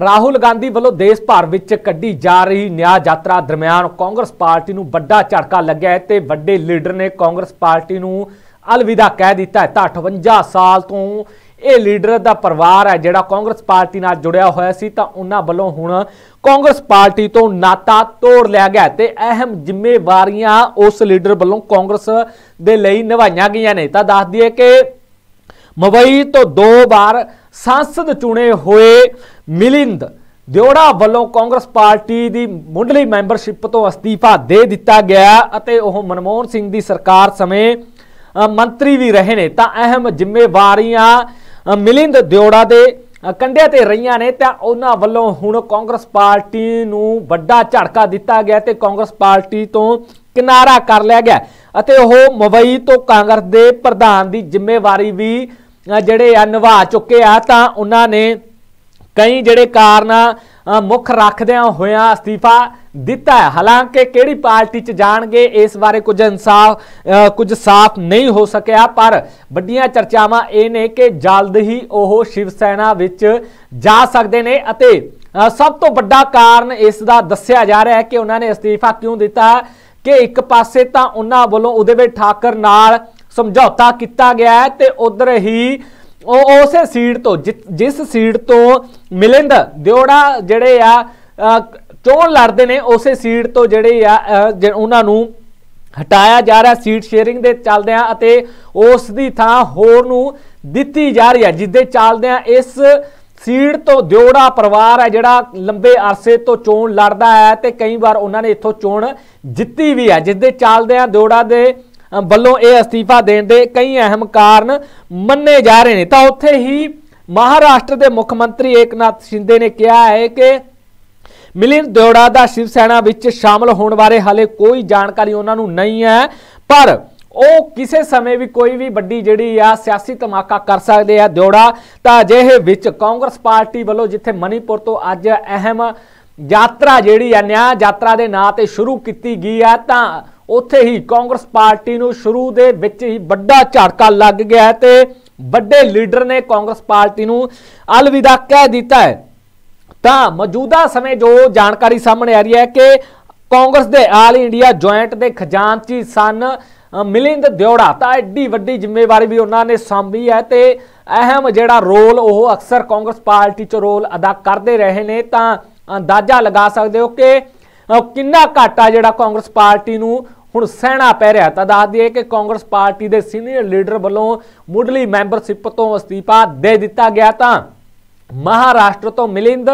ਰਾਹੁਲ ਗਾਂਧੀ ਵੱਲੋਂ ਦੇਸ਼ ਭਰ ਵਿੱਚ ਕੱਢੀ ਜਾ ਰਹੀ ਨਿਆਂ ਯਾਤਰਾ ਦਰਮਿਆਨ ਕਾਂਗਰਸ ਪਾਰਟੀ ਨੂੰ ਵੱਡਾ ਝਟਕਾ ਲੱਗਿਆ ਹੈ ਤੇ ਵੱਡੇ ਲੀਡਰ ਨੇ ਕਾਂਗਰਸ ਪਾਰਟੀ ਨੂੰ ਅਲਵਿਦਾ ਕਹਿ ਦਿੱਤਾ ਹੈ ਤਾਂ 58 ਸਾਲ ਤੋਂ ਇਹ ਲੀਡਰ ਦਾ ਪਰਿਵਾਰ ਹੈ ਜਿਹੜਾ ਕਾਂਗਰਸ ਪਾਰਟੀ ਨਾਲ ਜੁੜਿਆ ਹੋਇਆ ਸੀ ਤਾਂ ਉਹਨਾਂ ਵੱਲੋਂ ਹੁਣ ਕਾਂਗਰਸ ਪਾਰਟੀ ਤੋਂ ਨਾਤਾ ਤੋੜ ਲਿਆ ਗਿਆ ਤੇ ਅਹਿਮ ਜ਼ਿੰਮੇਵਾਰੀਆਂ ਉਸ ਲੀਡਰ ਵੱਲੋਂ ਕਾਂਗਰਸ ਦੇ ਲਈ ਨਿਭਾਈਆਂ ਗਈਆਂ ਨੇ ਤਾਂ ਦੱਸ ਦਈਏ ਕਿ ਮੁੰਬਈ ਤੋਂ ਦੋ ਵਾਰ ਸੰਸਦ ਚੁਣੇ ਹੋਏ ਮਿਲਿੰਦ ਦਿਉੜਾ ਵੱਲੋਂ ਕਾਂਗਰਸ ਪਾਰਟੀ ਦੀ ਮੁੱਢਲੀ ਮੈਂਬਰਸ਼ਿਪ ਤੋਂ ਅਸਤੀਫਾ ਦੇ ਦਿੱਤਾ ਗਿਆ ਅਤੇ ਉਹ ਮਨਮੋਹਨ ਸਿੰਘ ਦੀ ਸਰਕਾਰ ਸਮੇਂ ਮੰਤਰੀ ਵੀ ਰਹੇ ਨੇ ਤਾਂ ਅਹਿਮ ਜ਼ਿੰਮੇਵਾਰੀਆਂ ਮਿਲਿੰਦ ਦਿਉੜਾ ਦੇ ਕੰਡਿਆਂ ਤੇ ਰਹੀਆਂ ਨੇ ਤਾਂ ਉਹਨਾਂ ਵੱਲੋਂ ਹੁਣ ਕਾਂਗਰਸ ਪਾਰਟੀ ਨੂੰ ਵੱਡਾ ਝਟਕਾ ਦਿੱਤਾ ਗਿਆ ਤੇ ਕਾਂਗਰਸ ਪਾਰਟੀ ਤੋਂ ਕਿਨਾਰਾ ਕਰ ਲਿਆ ਗਿਆ ਅਤੇ ਉਹ ਮੁੰਬਈ ਤੋਂ ਕਾਂਗਰਸ ਦੇ ਪ੍ਰਧਾਨ ਦੀ ਜ਼ਿੰਮੇਵਾਰੀ ਵੀ ਜਿਹੜੇ ਆ ਨਿਭਾ ਚੁੱਕੇ ਆ ਤਾਂ ਉਹਨਾਂ ਨੇ ਕਈ ਜਿਹੜੇ ਕਾਰਨ ਮੁੱਖ ਰੱਖਦਿਆਂ ਹੋਇਆ ਅਸਤੀਫਾ ਦਿੱਤਾ ਹੈ ਹਾਲਾਂਕਿ ਕਿਹੜੀ ਪਾਰਟੀ 'ਚ ਜਾਣਗੇ ਇਸ ਬਾਰੇ ਕੁਝ ਇਨਸਾਫ ਕੁਝ ਸਾਫ਼ ਨਹੀਂ ਹੋ ਸਕਿਆ ਪਰ ਵੱਡੀਆਂ ਚਰਚਾਵਾਂ ਇਹ ਨੇ ਕਿ ਜਲਦ ਹੀ ਉਹ ਸ਼ਿਵ ਸੈਨਾ ਵਿੱਚ ਜਾ ਸਕਦੇ ਨੇ ਅਤੇ ਸਭ ਤੋਂ ਵੱਡਾ ਕਾਰਨ ਇਸ ਦਾ ਦੱਸਿਆ ਜਾ ਰਿਹਾ ਹੈ ਕਿ ਉਹਨਾਂ ਨੇ ਅਸਤੀਫਾ ਕਿਉਂ ਦਿੱਤਾ ਕਿ ਇੱਕ ਪਾਸੇ ਤਾਂ ਉਹਨਾਂ ਵੱਲੋਂ ਉਹਦੇ ਵਿੱਚ ਠਾਕਰ ਨਾਲ ਸਮਝੌਤਾ ਕੀਤਾ ਗਿਆ ਤੇ ਉਧਰ ਹੀ ਉਹ ਉਸੇ ਸੀਟ ਤੋਂ ਜਿਸ ਸੀਟ ਤੋਂ ਮਿਲਿੰਦ ਦਿਓੜਾ ਜਿਹੜੇ ਆ ਚੋਣ ਲੜਦੇ ਨੇ ਉਸੇ ਸੀਟ ਤੋਂ ਜਿਹੜੇ ਆ ਉਹਨਾਂ ਨੂੰ ਹਟਾਇਆ ਜਾ ਰਿਹਾ ਸੀਟ ਸ਼ੇਅਰਿੰਗ ਦੇ ਚੱਲਦੇ ਆ ਅਤੇ ਉਸ ਦੀ ਥਾਂ ਹੋਰ ਨੂੰ ਦਿੱਤੀ ਜਾ ਰਹੀ ਹੈ ਜਿੱਦੇ ਚੱਲਦੇ ਆ ਇਸ ਸੀਟ ਤੋਂ ਦਿਓੜਾ ਪਰਿਵਾਰ ਹੈ ਜਿਹੜਾ ਲੰਬੇ ਅਰਸੇ ਤੋਂ ਚੋਣ ਲੜਦਾ ਹੈ ਤੇ ਕਈ ਵਾਰ ਉਹਨਾਂ ਨੇ ਇੱਥੋਂ ਚੋਣ ਜਿੱਤੀ ਵੀ ਹੈ ਜਿੱਦੇ ਚੱਲਦੇ ਆ ਦਿਓੜਾ ਦੇ ਵੱਲੋਂ ਇਹ ਅਸਤੀਫਾ ਦੇਣ ਦੇ ਕਈ ਅਹਿਮ ਕਾਰਨ ਮੰਨੇ ਜਾ ਰਹੇ ਨੇ ਤਾਂ ਉੱਥੇ ਹੀ ਮਹਾਰਾਸ਼ਟਰ ਦੇ ਮੁੱਖ ਮੰਤਰੀ ਏਕਨਾਥ ਸ਼ਿੰਦੇ ਨੇ ਕਿਹਾ ਹੈ ਕਿ ਮਿਲਿੰਦ ਦਿਓੜਾ ਦਾ ਸ਼ਿਵ ਸੈਨਾ ਵਿੱਚ ਸ਼ਾਮਲ ਹੋਣ ਬਾਰੇ ਹਾਲੇ ਕੋਈ ਜਾਣਕਾਰੀ ਉਹਨਾਂ ਨੂੰ ਨਹੀਂ ਹੈ ਪਰ ਉਹ ਕਿਸੇ ਸਮੇਂ ਵੀ ਕੋਈ ਵੀ ਵੱਡੀ ਜਿਹੜੀ ਆ ਸਿਆਸੀ ਧਮਾਕਾ ਕਰ ਸਕਦੇ ਆ ਦਿਓੜਾ ਤਾਂ ਅਜਿਹੇ ਵਿੱਚ ਕਾਂਗਰਸ ਪਾਰਟੀ ਵੱਲੋਂ ਜਿੱਥੇ ਮਨੀਪੁਰ ਤੋਂ ਅੱਜ ਅਹਿਮ ਯਾਤਰਾ ਜਿਹੜੀ ਆ ਨਿਆਂ ਯਾਤਰਾ ਦੇ ਨਾਂ ਤੇ ਸ਼ੁਰੂ ਕੀਤੀ ਗਈ ਆ ਤਾਂ ਉੱਥੇ ਹੀ ਕਾਂਗਰਸ ਪਾਰਟੀ ਨੂੰ ਸ਼ੁਰੂ ਦੇ ਵਿੱਚ ਹੀ ਵੱਡਾ ਝਟਕਾ ਲੱਗ ਗਿਆ ਤੇ ਵੱਡੇ ਲੀਡਰ ਨੇ ਕਾਂਗਰਸ ਪਾਰਟੀ ਨੂੰ ਅਲਵਿਦਾ ਕਹਿ ਦਿੱਤਾ ਹੈ ਤਾਂ ਮੌਜੂਦਾ ਸਮੇਂ ਜੋ ਜਾਣਕਾਰੀ ਸਾਹਮਣੇ ਆ ਰਹੀ ਹੈ ਕਿ ਕਾਂਗਰਸ ਦੇ ਆਲ ਇੰਡੀਆ ਜੁਆਇੰਟ ਦੇ ਖਜ਼ਾਨਚੀ ਸਨ ਮਿਲਿੰਦ ਦਿਉੜਾ ਤਾਂ ਐਡੀ ਵੱਡੀ ਜ਼ਿੰਮੇਵਾਰੀ ਵੀ ਉਹਨਾਂ ਨੇ ਸੰਭੀ ਹੈ ਤੇ ਅਹਿਮ ਜਿਹੜਾ ਰੋਲ ਉਹ ਅਕਸਰ ਕਾਂਗਰਸ ਪਾਰਟੀ 'ਚ ਰੋਲ ਅਦਾ ਕਰਦੇ ਰਹੇ ਨੇ ਤਾਂ ਅੰਦਾਜ਼ਾ ਲਗਾ ਸਕਦੇ ਹੋ ਕਿ ਕਿੰਨਾ ਘਾਟਾ ਜਿਹੜਾ ਕਾਂਗਰਸ ਪਾਰਟੀ ਨੂੰ ਹੁਣ ਸਹਿਣਾ ਪੈ ਰਿਹਾ ਤਾਂ ਦੱਸ ਦਈਏ ਕਿ ਕਾਂਗਰਸ ਪਾਰਟੀ ਦੇ ਸੀਨੀਅਰ ਲੀਡਰ ਵੱਲੋਂ ਮੁੱਢਲੀ ਮੈਂਬਰਸ਼ਿਪ ਤੋਂ ਅਸਤੀਫਾ ਦੇ ਦਿੱਤਾ ਗਿਆ ਤਾਂ ਮਹਾਰਾਸ਼ਟਰ ਤੋਂ ਮਿਲਿੰਦ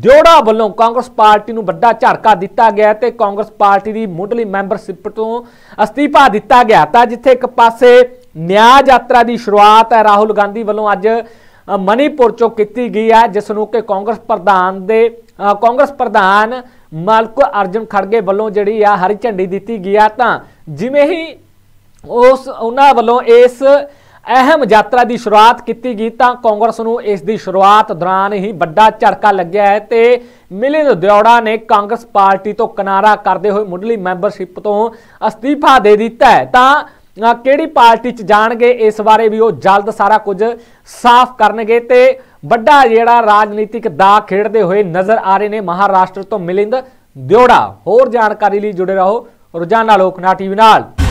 ਦਿਉੜਾ ਵੱਲੋਂ ਕਾਂਗਰਸ ਪਾਰਟੀ ਨੂੰ ਵੱਡਾ ਝਟਕਾ ਦਿੱਤਾ ਗਿਆ ਤੇ ਕਾਂਗਰਸ ਪਾਰਟੀ ਦੀ ਮੁੱਢਲੀ ਮੈਂਬਰਸ਼ਿਪ ਤੋਂ ਅਸਤੀਫਾ ਦਿੱਤਾ ਗਿਆ ਤਾਂ ਜਿੱਥੇ ਇੱਕ ਪਾਸੇ ਨਿਆਂ ਯਾਤਰਾ ਦੀ ਸ਼ੁਰੂਆਤ ਹੈ ਰਾਹੁਲ ਗਾਂਧੀ ਵੱਲੋਂ ਅੱਜ ਮਨੀਪੁਰ ਚੋਂ ਕੀਤੀ ਗਈ ਹੈ ਜਿਸ ਨੂੰ ਕਿ ਕਾਂਗਰਸ ਪ੍ਰਧਾਨ ਦੇ ਕਾਂਗਰਸ ਪ੍ਰਧਾਨ ਮਲਕ ਅਰਜਨ ਖੜਗੇ ਵੱਲੋਂ ਜਿਹੜੀ ਆ ਹਰੀ ਝੰਡੀ ਦਿੱਤੀ ਗਈ ਆ ਤਾਂ ਜਿਵੇਂ ਹੀ ਉਸ ਉਹਨਾਂ ਵੱਲੋਂ ਇਸ ਅਹਿਮ ਯਾਤਰਾ ਦੀ ਸ਼ੁਰੂਆਤ ਕੀਤੀ ਗਈ ਤਾਂ ਕਾਂਗਰਸ ਨੂੰ ਇਸ ਦੀ ਸ਼ੁਰੂਆਤ ਦੌਰਾਨ ਹੀ ਵੱਡਾ ਝਟਕਾ ਲੱਗਿਆ ਹੈ ਤੇ ਮਿਲਿੰਦ ਦਿਉੜਾ ਨੇ ਕਾਂਗਰਸ ਪਾਰਟੀ ਤੋਂ ਕਿਨਾਰਾ ਕਰਦੇ ਹੋਏ ਮੁੱਢਲੀ ਮੈਂਬਰਸ਼ਿਪ ਤੋਂ ਅਸਤੀਫਾ ਦੇ ਦਿੱਤਾ ਹੈ ਤਾਂ ਕਿਹੜੀ ਪਾਰਟੀ 'ਚ ਜਾਣਗੇ ਇਸ ਬਾਰੇ ਵੀ ਉਹ ਜਲਦ ਸਾਰਾ ਕੁਝ ਸਾਫ਼ ਕਰਨਗੇ ਤੇ ਵੱਡਾ ਜਿਹੜਾ ਰਾਜਨੀਤਿਕ ਦਾ ਖੇਡਦੇ ਹੋਏ ਨਜ਼ਰ ਆ ਰਹੇ ਨੇ ਮਹਾਰਾਸ਼ਟਰ ਤੋਂ ਮਿਲਿੰਦ ਦਿਓੜਾ ਹੋਰ ਜਾਣਕਾਰੀ ਲਈ ਜੁੜੇ ਰਹੋ ਰੋਜ਼ਾਨਾ ਲੋਕਨਾ ਟੀਵੀ ਨਾਲ